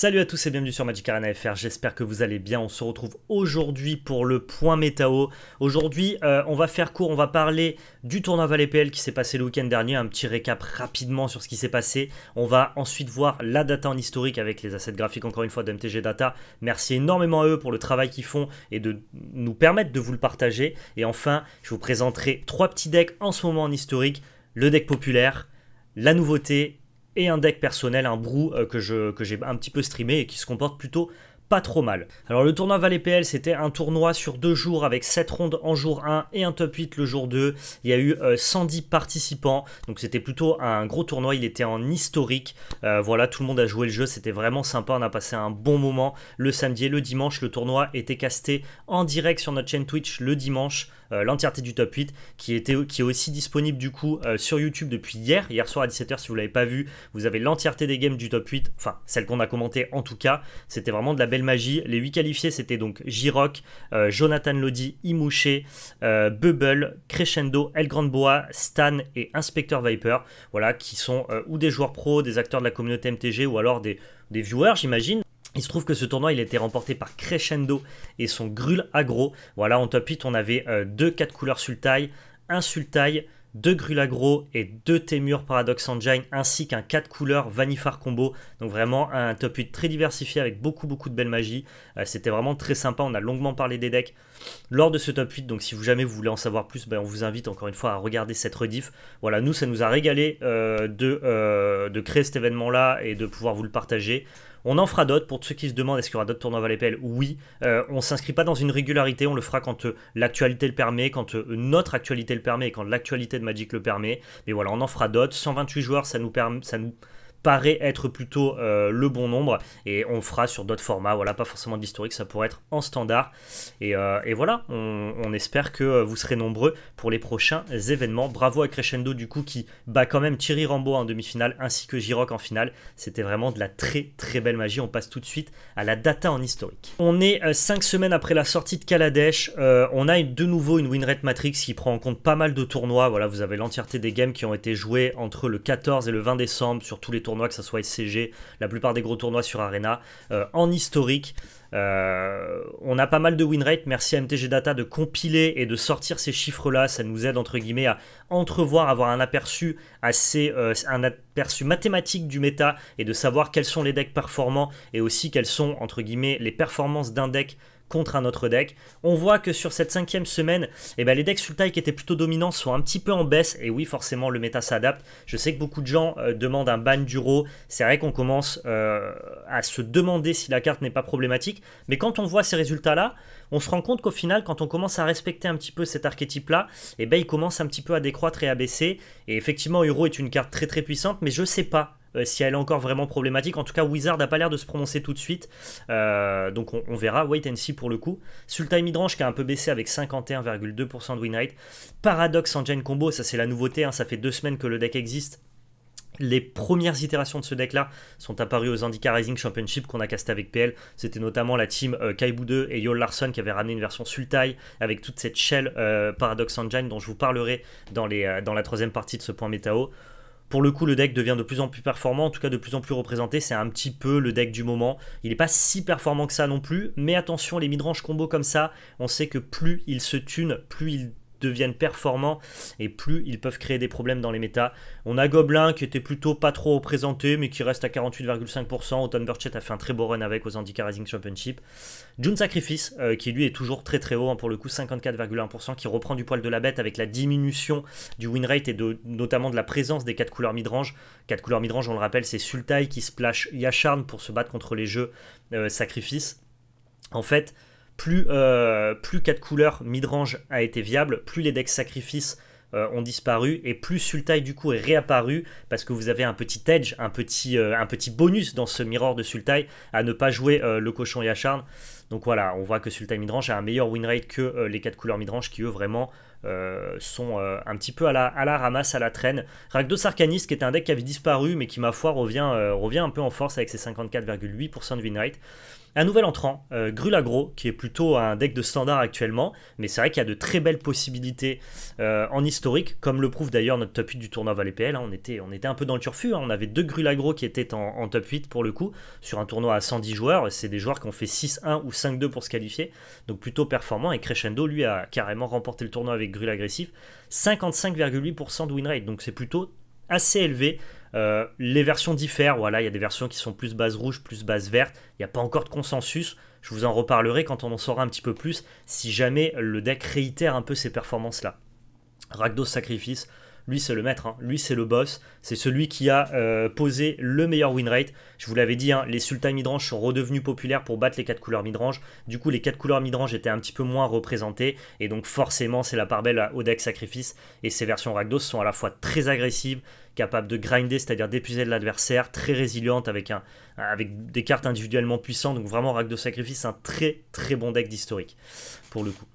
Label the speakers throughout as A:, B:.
A: Salut à tous et bienvenue sur Magic Arena FR, j'espère que vous allez bien, on se retrouve aujourd'hui pour le point métao. Aujourd'hui euh, on va faire court, on va parler du tournoi Valet PL qui s'est passé le week-end dernier, un petit récap rapidement sur ce qui s'est passé. On va ensuite voir la data en historique avec les assets graphiques encore une fois d'MTG Data. Merci énormément à eux pour le travail qu'ils font et de nous permettre de vous le partager. Et enfin je vous présenterai trois petits decks en ce moment en historique, le deck populaire, la nouveauté et un deck personnel, un brou euh, que j'ai un petit peu streamé et qui se comporte plutôt pas trop mal. Alors le tournoi Valet PL c'était un tournoi sur deux jours avec 7 rondes en jour 1 et un top 8 le jour 2. Il y a eu 110 euh, participants donc c'était plutôt un gros tournoi, il était en historique. Euh, voilà tout le monde a joué le jeu, c'était vraiment sympa, on a passé un bon moment le samedi et le dimanche. Le tournoi était casté en direct sur notre chaîne Twitch le dimanche euh, l'entièreté du top 8 qui, était, qui est aussi disponible du coup euh, sur YouTube depuis hier. Hier soir à 17h, si vous ne l'avez pas vu, vous avez l'entièreté des games du top 8, enfin celle qu'on a commenté en tout cas. C'était vraiment de la belle magie. Les 8 qualifiés, c'était donc Jiroc, euh, Jonathan Lodi, Imouché, Bubble, Crescendo, El Grand Boa, Stan et Inspecteur Viper, voilà, qui sont ou des joueurs pros, des acteurs de la communauté MTG ou alors des, des viewers, j'imagine. Il se trouve que ce tournoi, il a été remporté par Crescendo et son Grul Agro. Voilà, en top 8, on avait euh, deux 4 couleurs Sultai, un Sultai, deux Grul Agro et deux Temur Paradox Engine, ainsi qu'un 4 couleurs Vanifar Combo. Donc vraiment un top 8 très diversifié avec beaucoup beaucoup de belles magies. Euh, c'était vraiment très sympa, on a longuement parlé des decks lors de ce top 8. Donc si vous jamais vous voulez en savoir plus, ben, on vous invite encore une fois à regarder cette rediff. Voilà, nous, ça nous a régalé euh, de, de créer cet événement-là et de pouvoir vous le partager. On en fera d'autres. Pour ceux qui se demandent, est-ce qu'il y aura d'autres tournois valais Oui. On euh, on s'inscrit pas dans une régularité. On le fera quand euh, l'actualité le permet, quand euh, notre actualité le permet, et quand l'actualité de Magic le permet. Mais voilà, on en fera d'autres. 128 joueurs, ça nous permet, ça nous paraît être plutôt euh, le bon nombre et on fera sur d'autres formats, voilà, pas forcément d'historique, ça pourrait être en standard. Et, euh, et voilà, on, on, espère que euh, vous serez nombreux pour les prochains événements. Bravo à Crescendo du coup qui bat quand même Thierry Rambo en demi-finale ainsi que Giroc en finale. C'était vraiment de la très très belle magie. On passe tout de suite à la data en historique. On est 5 semaines après la sortie de Kaladesh, on a de nouveau une winrate matrix qui prend en compte pas mal de tournois. Voilà, vous avez l'entièreté des games qui ont été joués entre le 14 et le 20 décembre sur tous les tournois que ce soit SCG, la plupart des gros tournois sur Arena, euh, en historique. Euh, on a pas mal de win rate. Merci à MTG Data de compiler et de sortir ces chiffres-là. Ça nous aide entre guillemets à entrevoir, avoir un aperçu assez, euh, un aperçu mathématique du méta et de savoir quels sont les decks performants et aussi quelles sont entre guillemets les performances d'un deck contre un autre deck. On voit que sur cette cinquième semaine, eh ben, les decks Sultai qui étaient plutôt dominants sont un petit peu en baisse. Et oui, forcément, le méta s'adapte. Je sais que beaucoup de gens euh, demandent un ban duro. C'est vrai qu'on commence euh, à se demander si la carte n'est pas problématique. Mais quand on voit ces résultats-là, on se rend compte qu'au final, quand on commence à respecter un petit peu cet archétype-là, eh ben, il commence un petit peu à décroître et à baisser. Et effectivement, Euro est une carte très très puissante, mais je sais pas euh, si elle est encore vraiment problématique. En tout cas, Wizard n'a pas l'air de se prononcer tout de suite. Euh, donc on, verra. Wait and see pour le coup. Sultai Midrange qui a un peu baissé avec 51,2% de win rate. Paradox Engine combo, ça c'est la nouveauté. Hein, ça fait deux semaines que le deck existe. Les premières itérations de ce deck-là sont apparues aux Indica Rising Championship qu'on a casté avec PL. C'était notamment la team euh, Kaibu 2 et Yol Larson qui avaient ramené une version Sultai avec toute cette shell Paradox Engine dont je vous parlerai dans, les, dans la troisième partie de ce point métao. Pour le coup, le deck devient de plus en plus performant, en tout cas de plus en plus représenté. C'est un petit peu le deck du moment. Il n'est pas si performant que ça non plus, mais attention, les midrange combos comme ça, on sait que plus il se tunent, plus il deviennent performants et plus ils peuvent créer des problèmes dans les méta. On a Goblin qui était plutôt pas trop représenté mais qui reste à 48,5%. Autumn Burchett a fait un très beau run avec aux Handicap Rising Championship. June Sacrifice euh, qui lui est toujours très très haut hein, pour le coup 54,1% qui reprend du poil de la bête avec la diminution du win rate et notamment de la présence des 4 couleurs midrange. 4 couleurs midrange on le rappelle c'est Sultai qui splash Yasharn pour se battre contre les jeux euh, Sacrifice. En fait, plus, euh, plus 4 couleurs midrange a été viable, plus les decks sacrifices euh, ont disparu et plus Sultai du coup est réapparu parce que vous avez un petit edge, un petit, euh, un petit bonus dans ce mirror de Sultai à ne pas jouer le cochon et Donc voilà, on voit que Sultai midrange a un meilleur win rate que les 4 couleurs midrange qui eux vraiment sont un petit peu à la, à la ramasse, à la traîne. Ragdos Arcanis qui est un deck qui avait disparu mais qui ma foi revient, revient un peu en force avec ses 54,8% de win rate. Un nouvel entrant, euh, Grulagro, qui est plutôt un deck de standard actuellement, mais c'est vrai qu'il y a de très belles possibilités euh, en historique, comme le prouve d'ailleurs notre top 8 du tournoi Valet PL. Hein. on, était, on était un peu dans le turfu, hein. on avait deux Grulagro qui étaient en, top 8 pour le coup, sur un tournoi à 110 joueurs, c'est des joueurs qui ont fait 6-1 ou 5-2 pour se qualifier, donc plutôt performant, et Crescendo, lui, a carrément remporté le tournoi avec Grul agressif, 55,8% de win rate, donc c'est plutôt assez élevé. Euh, les versions diffèrent, voilà, il y a des versions qui sont plus base rouge, plus base verte, il n'y a pas encore de consensus, je vous en reparlerai quand on en saura un petit peu plus, si jamais le deck réitère un peu ces performances-là. Ragdos Sacrifice, lui c'est le maître, hein. lui c'est le boss, c'est celui qui a euh, posé le meilleur win rate. Je vous l'avais dit, hein, les sultans midrange sont redevenus populaires pour battre les quatre couleurs midrange. Du coup, les quatre couleurs midrange étaient un petit peu moins représentées et donc forcément c'est la part belle au deck sacrifice. Et ces versions Ragdos sont à la fois très agressives, capables de grinder, c'est-à-dire d'épuiser de l'adversaire, très résilientes avec un, avec des cartes individuellement puissantes. Donc vraiment Ragdos sacrifice, un très très bon deck d'historique pour le coup.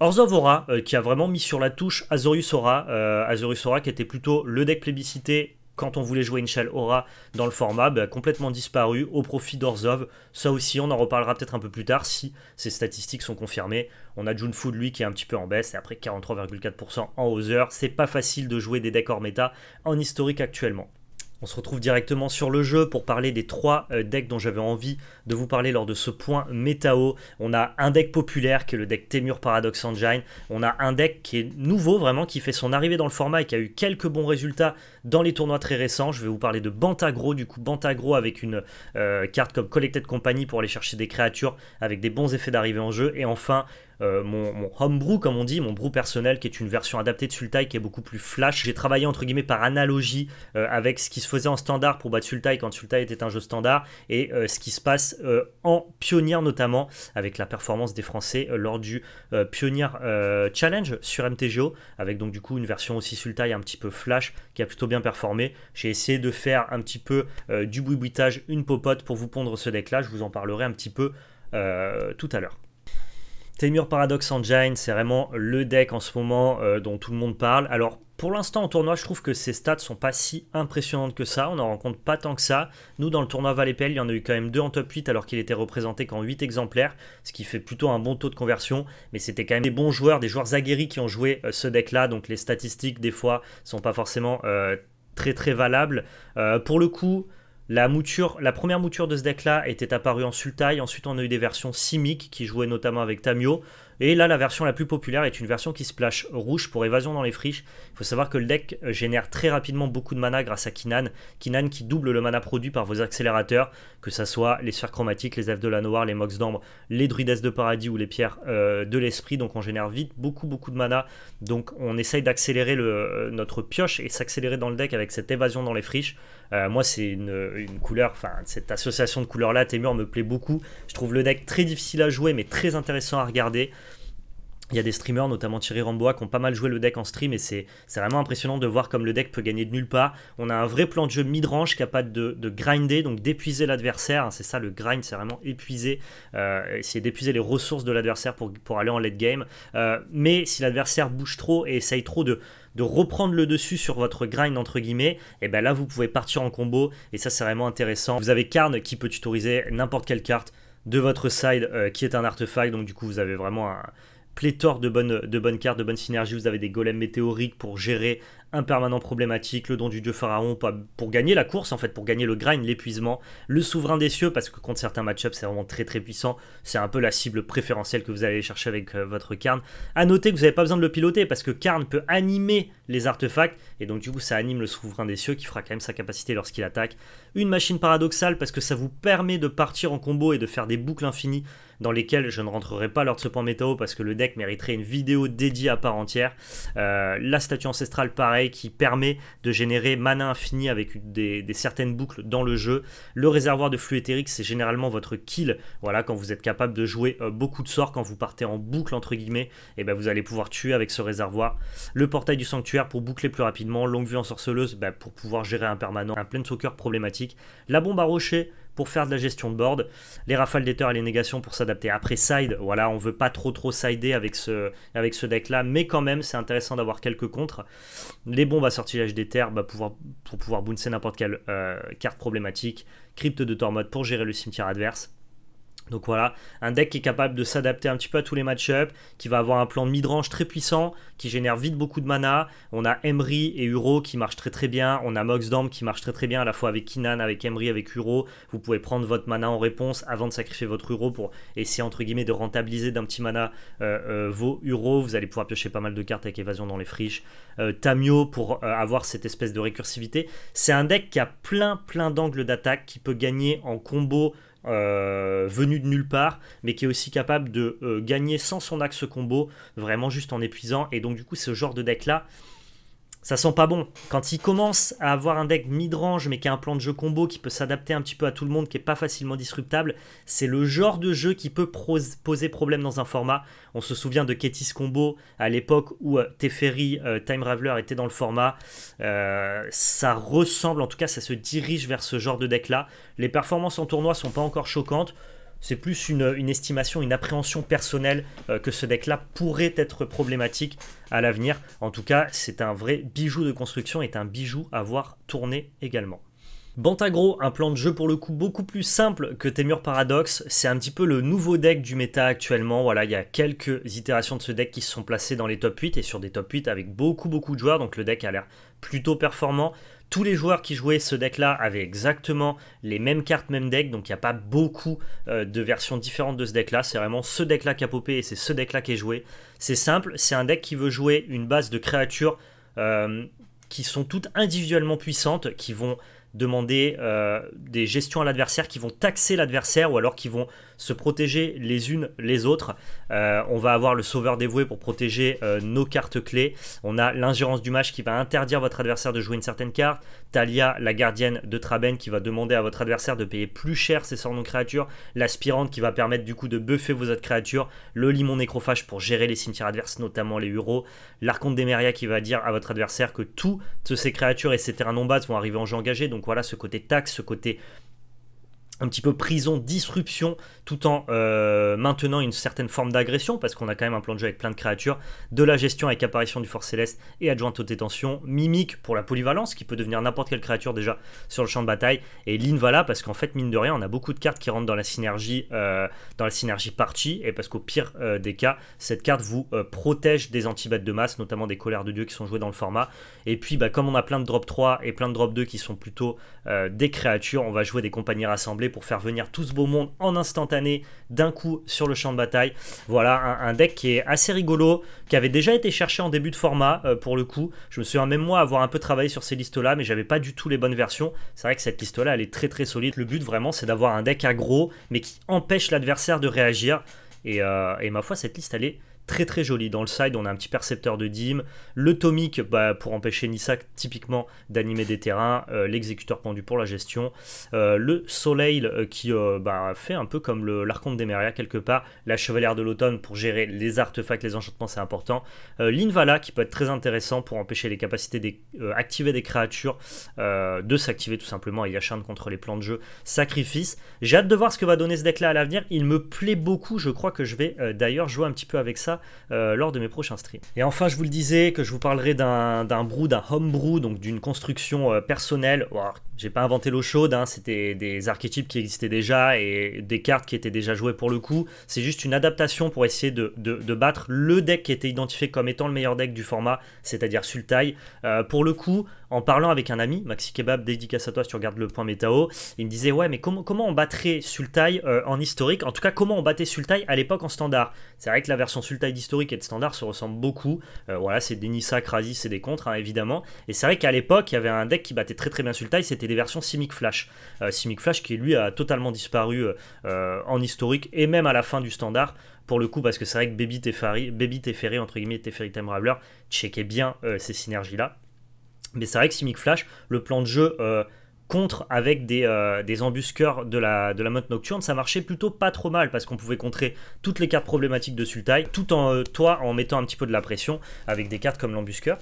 A: Aura, euh, qui a vraiment mis sur la touche Azorius Aura. Euh, Azorius Aura qui était plutôt le deck plébiscité quand on voulait jouer une shell aura dans le format, bah, complètement disparu au profit d'Orzov. Ça aussi, on en reparlera peut-être un peu plus tard si ces statistiques sont confirmées. On a June de lui, qui est un petit peu en baisse, et après 43,4% en hauser. C'est pas facile de jouer des decks hors méta en historique actuellement. On se retrouve directement sur le jeu pour parler des trois euh, decks dont j'avais envie de vous parler lors de ce point métao. On a un deck populaire qui est le deck Temur Paradox Engine. On a un deck qui est nouveau vraiment, qui fait son arrivée dans le format et qui a eu quelques bons résultats dans les tournois très récents. Je vais vous parler de Bantagro, du coup Bantagro avec une euh, carte comme Collected Company pour aller chercher des créatures avec des bons effets d'arrivée en jeu. Et enfin, euh, mon, homebrew, comme on dit, mon brew personnel, qui est une version adaptée de Sultai qui est beaucoup plus flash. J'ai travaillé entre guillemets par analogie euh, avec ce qui se faisait en standard pour battre Sultai quand Sultai était un jeu standard et euh, ce qui se passe en Pionnier notamment avec la performance des Français lors du Pionnier Challenge sur MTGO avec donc du coup une version aussi Sultai un petit peu flash qui a plutôt bien performé. J'ai essayé de faire un petit peu du bouibouitage une popote pour vous pondre ce deck là. Je vous en parlerai un petit peu tout à l'heure. Temur Paradox Engine, c'est vraiment le deck en ce moment euh, dont tout le monde parle. Alors pour l'instant en tournoi, je trouve que ses stats sont pas si impressionnantes que ça, on n'en rencontre pas tant que ça. Nous dans le tournoi Valépel, il y en a eu quand même deux en top 8 alors qu'il était représenté qu'en 8 exemplaires, ce qui fait plutôt un bon taux de conversion, mais c'était quand même des bons joueurs, des joueurs aguerris qui ont joué euh, ce deck-là, donc les statistiques des fois sont pas forcément euh, très très valables. pour le coup, la, première mouture de ce deck-là était apparue en Sultai, ensuite on a eu des versions simiques qui jouaient notamment avec Tamio, et là, la version la plus populaire est une version qui splash rouge pour évasion dans les friches. Il faut savoir que le deck euh, génère très rapidement beaucoup de mana grâce à Kinan. Kinan qui double le mana produit par vos accélérateurs, que ce soit les sphères chromatiques, les elfes de la noire, les mox d'ambre, les druides de paradis ou les pierres euh, de l'esprit. Donc on génère vite beaucoup beaucoup de mana. Donc on essaye d'accélérer euh, notre pioche et s'accélérer dans le deck avec cette évasion dans les friches. moi, c'est une, une, couleur, enfin, cette association de couleurs là, Témur me plaît beaucoup. Je trouve le deck très difficile à jouer, mais très intéressant à regarder. Il y a des streamers, notamment Thierry Rambois, qui ont pas mal joué le deck en stream et c'est vraiment impressionnant de voir comme le deck peut gagner de nulle part. On a un vrai plan de jeu mid-range capable de, grinder, donc d'épuiser l'adversaire. Hein, c'est ça le grind, c'est vraiment épuiser, euh, essayer d'épuiser les ressources de l'adversaire pour, pour aller en late game. Euh, mais si l'adversaire bouge trop et essaye trop de, reprendre le dessus sur votre grind entre guillemets, et eh ben là vous pouvez partir en combo et ça c'est vraiment intéressant. Vous avez Karn qui peut tutoriser n'importe quelle carte de votre side euh, qui est un artefact, donc du coup vous avez vraiment un pléthore de bonnes, de bonnes cartes, de bonnes synergies. Vous avez des golems météoriques pour gérer un permanent problématique, le don du dieu pharaon pour gagner la course en fait, pour gagner le grind, l'épuisement, le souverain des cieux parce que contre certains match-ups c'est vraiment très très puissant, c'est un peu la cible préférentielle que vous allez chercher avec euh, votre Karn. À noter que vous n'avez pas besoin de le piloter parce que Karn peut animer les artefacts et donc du coup ça anime le souverain des cieux qui fera quand même sa capacité lorsqu'il attaque. Une machine paradoxale parce que ça vous permet de partir en combo et de faire des boucles infinies dans lesquelles je ne rentrerai pas lors de ce point météo parce que le deck mériterait une vidéo dédiée à part entière. Euh, la statue ancestrale pareil qui permet de générer mana infini avec des, certaines boucles dans le jeu. Le réservoir de flux éthérique, c'est généralement votre kill. Voilà, quand vous êtes capable de jouer euh, beaucoup de sorts, quand vous partez en boucle entre guillemets, et eh ben vous allez pouvoir tuer avec ce réservoir. Le portail du sanctuaire pour boucler plus rapidement. Longue vue en sorceleuse bah, pour pouvoir gérer un permanent, un plein de soccer problématique. La bombe à rocher pour faire de la gestion de board, les rafales d'éther et les négations pour s'adapter. Après side, voilà, on veut pas trop trop sider avec ce, avec ce deck là, mais quand même c'est intéressant d'avoir quelques contres. Les bombes à sortilège d'éther bah, pouvoir, pour pouvoir bouncer n'importe quelle euh, carte problématique, crypte de Tormod pour gérer le cimetière adverse. Donc voilà, un deck qui est capable de s'adapter un petit peu à tous les match-ups, qui va avoir un plan mid-range de très puissant, qui génère vite beaucoup de mana. On a Emery et Uro qui marchent très très bien. On a Moxdam qui marche très très bien à la fois avec Kinan, avec Emery, avec Uro. Vous pouvez prendre votre mana en réponse avant de sacrifier votre Uro pour essayer entre guillemets de rentabiliser d'un petit mana euh, euh, vos Uro. Vous allez pouvoir piocher pas mal de cartes avec évasion dans les friches. Euh, Tamio pour avoir cette espèce de récursivité. C'est un deck qui a plein plein d'angles d'attaque, qui peut gagner en combo euh, venu de nulle part, mais qui est aussi capable de euh, gagner sans son axe combo, vraiment juste en épuisant. Et donc du coup, ce genre de deck là, ça sent pas bon. Quand il commence à avoir un deck mid-range, mais qui a un plan de jeu combo qui peut s'adapter un petit peu à tout le monde, qui est pas facilement disruptable, c'est le genre de jeu qui peut poser problème dans un format. On se souvient de Ketis Combo à l'époque où euh, Teferi, euh, Time Raveler était dans le format. Euh, ça ressemble, en tout cas, ça se dirige vers ce genre de deck-là. Les performances en tournoi sont pas encore choquantes. C'est plus une, estimation, une appréhension personnelle euh, que ce deck-là pourrait être problématique à l'avenir. En tout cas, c'est un vrai bijou de construction et un bijou à voir tourner également. Bantagro, un plan de jeu pour le coup beaucoup plus simple que Temur Paradox, c'est un petit peu le nouveau deck du méta actuellement, voilà, il y a quelques itérations de ce deck qui se sont placées dans les top 8 et sur des top 8 avec beaucoup beaucoup de joueurs, donc le deck a l'air plutôt performant. Tous les joueurs qui jouaient ce deck-là avaient exactement les mêmes cartes, même deck, donc il n'y a pas beaucoup euh, de versions différentes de ce deck-là. C'est vraiment ce deck-là qui a popé et c'est ce deck-là qui est joué. C'est simple, c'est un deck qui veut jouer une base de créatures euh, qui sont toutes individuellement puissantes, qui vont demander euh, des gestions à l'adversaire qui vont taxer l'adversaire ou alors qui vont se protéger les unes les autres. Euh, on va avoir le sauveur dévoué pour protéger euh, nos cartes clés. On a l'ingérence du match qui va interdire votre adversaire de jouer une certaine carte. Talia, la gardienne de Traben, qui va demander à votre adversaire de payer plus cher ses sorts non créatures. L'aspirante qui va permettre du coup de buffer vos autres créatures. Le limon nécrophage pour gérer les cimetières adverses, notamment les l'archonte L'arconte d'Emeria qui va dire à votre adversaire que toutes ces créatures et ces terrains non basses vont arriver en jeu engagé. Donc voilà ce côté taxe, ce côté un petit peu prison, disruption, tout en euh, maintenant une certaine forme d'agression, parce qu'on a quand même un plan de jeu avec plein de créatures, de la gestion avec apparition du fort céleste et adjointe aux détentions, mimique pour la polyvalence, qui peut devenir n'importe quelle créature déjà sur le champ de bataille, et l'invala, parce qu'en fait, mine de rien, on a beaucoup de cartes qui rentrent dans la synergie, euh, dans la synergie partie, et parce qu'au pire euh, des cas, cette carte vous protège des antibêtes de masse, notamment des colères de dieu qui sont jouées dans le format, et puis bah, comme on a plein de drop 3 et plein de drop 2 qui sont plutôt des créatures, on va jouer des compagnies rassemblées, pour faire venir tout ce beau monde en instantané d'un coup sur le champ de bataille. Voilà, un, deck qui est assez rigolo, qui avait déjà été cherché en début de format euh, pour le coup. Je me souviens même moi avoir un peu travaillé sur ces listes-là, mais j'avais pas du tout les bonnes versions. C'est vrai que cette liste-là, elle est très très solide. Le but vraiment, c'est d'avoir un deck aggro, mais qui empêche l'adversaire de réagir. Et, euh, et ma foi, cette liste, elle est très très joli. Dans le side, on a un petit percepteur de dim, le tomic bah, pour empêcher Nissac typiquement d'animer des terrains, euh, l'exécuteur pendu pour la gestion, euh, le soleil euh, qui bah, fait un peu comme des Meria quelque part, la chevalière de l'automne pour gérer les artefacts, les enchantements, c'est important, l'Invala qui peut être très intéressant pour empêcher les capacités d'activer des, créatures de s'activer tout simplement et acharner contre les plans de jeu, sacrifice. J'ai hâte de voir ce que va donner ce deck là à l'avenir, il me plaît beaucoup, je crois que je vais d'ailleurs jouer un petit peu avec ça euh, lors de mes prochains streams. Et enfin, je vous le disais que je vous parlerai d'un brew, d'un home brew, donc d'une construction euh, personnelle. J'ai pas inventé l'eau chaude, hein, c'était des archétypes qui existaient déjà et des cartes qui étaient déjà jouées pour le coup. C'est juste une adaptation pour essayer de, de, battre le deck qui était identifié comme étant le meilleur deck du format, c'est-à-dire Sultai. Euh, pour le coup, en parlant avec un ami, Maxi Kebab, dédicace à toi si tu regardes le point métao, il me disait ouais mais comment, on battrait Sultai euh, en historique, en tout cas comment on battait Sultai à l'époque en standard. C'est vrai que la version Sultai d'historique et de standard se ressemble beaucoup, euh, voilà c'est des Nissa, Krasis c'est des contres hein, évidemment, et c'est vrai qu'à l'époque il y avait un deck qui battait très très bien Sultai, c'était des versions Simic Flash. Euh, Simic Flash qui lui a totalement disparu en historique et même à la fin du standard pour le coup, parce que c'est vrai que Baby Teferi, Baby entre guillemets, Teferi Time Raveler, checkait bien ces synergies-là. Mais c'est vrai que Simic Flash, le plan de jeu euh, contre avec des, euh, des, embusqueurs de la, de la nocturne, ça marchait plutôt pas trop mal parce qu'on pouvait contrer toutes les cartes problématiques de Sultai, tout en euh, toi en mettant un petit peu de la pression avec des cartes comme l'embusqueur.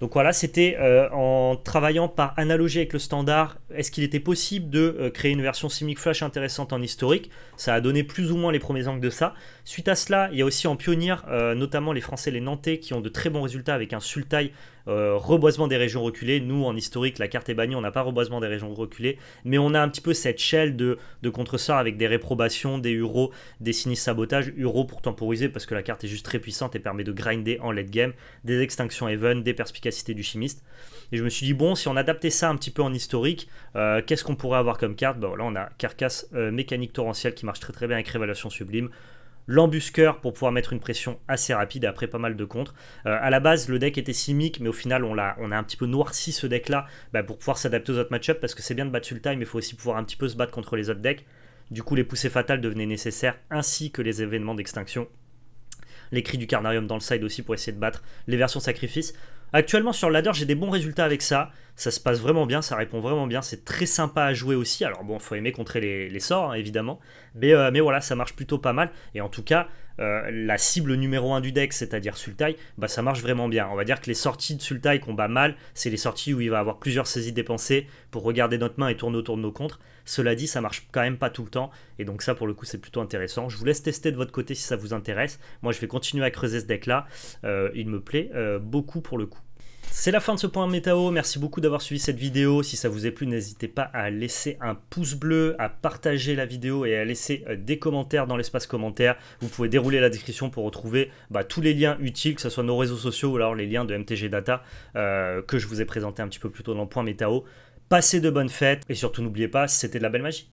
A: Donc voilà, c'était en travaillant par analogie avec le standard, est-ce qu'il était possible de créer une version Simic Flash intéressante en historique Ça a donné plus ou moins les premiers angles de ça. Suite à cela, il y a aussi en pionnier, notamment les Français, les Nantais, qui ont de très bons résultats avec un Sultai euh, reboisement des régions reculées. Nous, en historique, la carte est bannie, on n'a pas reboisement des régions reculées, mais on a un petit peu cette shell de, de contresort avec des réprobations, des uros, des sinistres sabotages, uros pour temporiser parce que la carte est juste très puissante et permet de grinder en late game, des extinctions even, des perspicacités du chimiste. Et je me suis dit, bon, si on adaptait ça un petit peu en historique, euh, qu'est-ce qu'on pourrait avoir comme carte Bon, bah là, on a carcasse euh, mécanique torrentielle qui marche très très bien avec révélation sublime l'embusqueur pour pouvoir mettre une pression assez rapide après pas mal de contres. A euh, à la base, le deck était simique, mais au final, on, a, on a un petit peu noirci ce deck-là bah, pour pouvoir s'adapter aux autres match-ups parce que c'est bien de battre Sultai, mais il faut aussi pouvoir un petit peu se battre contre les autres decks. Du coup, les poussées fatales devenaient nécessaires ainsi que les événements d'extinction. Les cris du Carnarium dans le side aussi pour essayer de battre les versions sacrifice. Actuellement sur le ladder, j'ai des bons résultats avec ça. Ça se passe vraiment bien, ça répond vraiment bien. C'est très sympa à jouer aussi. Alors bon, faut aimer contrer les, sorts, hein, évidemment. Mais, euh, mais voilà, ça marche plutôt pas mal. Et en tout cas, euh, la cible numéro 1 du deck, c'est-à-dire Sultai, bah, ça marche vraiment bien. On va dire que les sorties de Sultai qu'on bat mal, c'est les sorties où il va avoir plusieurs saisies dépensées pour regarder notre main et tourner autour de nos contres. Cela dit, ça marche quand même pas tout le temps. Et donc ça, pour le coup, c'est plutôt intéressant. Je vous laisse tester de votre côté si ça vous intéresse. Moi, je vais continuer à creuser ce deck-là. Euh, il me plaît beaucoup pour le coup. C'est la fin de ce point Métao, Merci beaucoup d'avoir suivi cette vidéo. Si ça vous a plu, n'hésitez pas à laisser un pouce bleu, à partager la vidéo et à laisser euh, des commentaires dans l'espace commentaire. Vous pouvez dérouler la description pour retrouver bah, tous les liens utiles, que ce soit nos réseaux sociaux ou alors les liens de MTG Data euh, que je vous ai présenté un petit peu plus tôt dans le point Métao. Passez de bonnes fêtes et surtout n'oubliez pas, c'était de la belle magie.